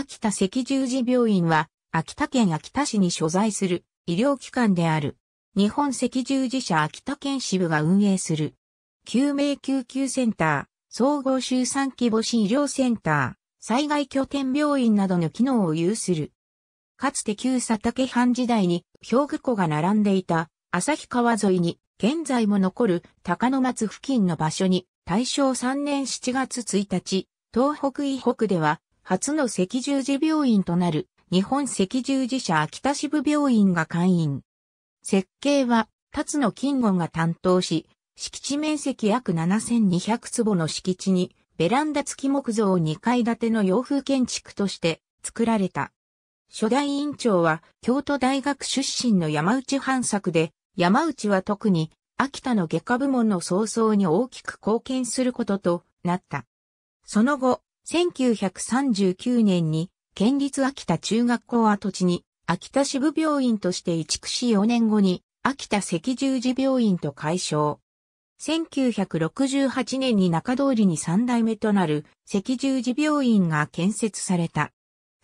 秋田赤十字病院は、秋田県秋田市に所在する医療機関である。日本赤十字社秋田県支部が運営する。救命救急センター、総合集産規模診医療センター、災害拠点病院などの機能を有する。かつて旧佐竹藩時代に兵具湖が並んでいた旭川沿いに現在も残る高野松付近の場所に大正3年7月1日、東北以北では初の赤十字病院となる日本赤十字社秋田支部病院が会員。設計は、辰野金吾が担当し、敷地面積約7200坪の敷地に、ベランダ付き木造2階建ての洋風建築として作られた。初代院長は京都大学出身の山内半作で、山内は特に秋田の外科部門の創々に大きく貢献することとなった。その後、1939年に県立秋田中学校跡地に秋田支部病院として移築し4年後に秋田赤十字病院と解消。1968年に中通りに3代目となる赤十字病院が建設された。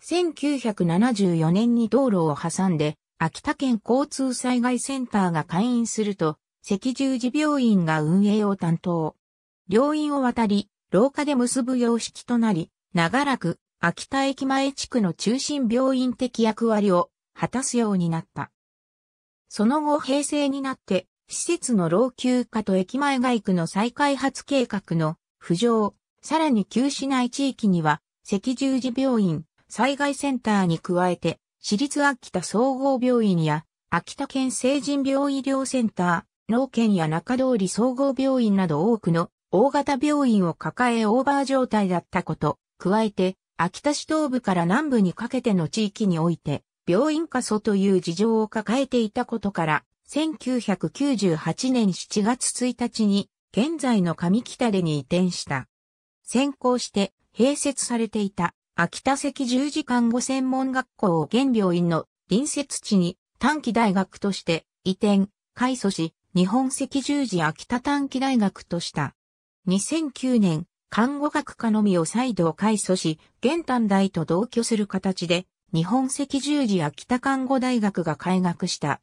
1974年に道路を挟んで秋田県交通災害センターが開院すると赤十字病院が運営を担当。病院を渡り廊下で結ぶ様式となり、長らく秋田駅前地区の中心病院的役割を果たすようになった。その後平成になって、施設の老朽化と駅前外区の再開発計画の浮上、さらに旧市内地域には、赤十字病院、災害センターに加えて、私立秋田総合病院や、秋田県成人病医療センター、農県や中通り総合病院など多くの大型病院を抱えオーバー状態だったこと、加えて、秋田市東部から南部にかけての地域において、病院過疎という事情を抱えていたことから、1998年7月1日に、現在の上北でに移転した。先行して、併設されていた、秋田赤十字看護専門学校を現病院の隣接地に短期大学として移転、改祖し、日本赤十字秋田短期大学とした。2009年、看護学科のみを再度開祖し、現短大と同居する形で、日本赤十字秋田看護大学が開学した。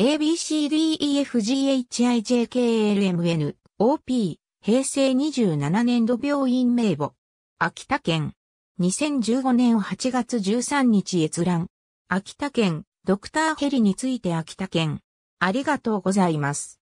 ABCDEFGHIJKLMN、OP、平成27年度病院名簿。秋田県。2015年8月13日閲覧。秋田県、ドクターヘリについて秋田県。ありがとうございます。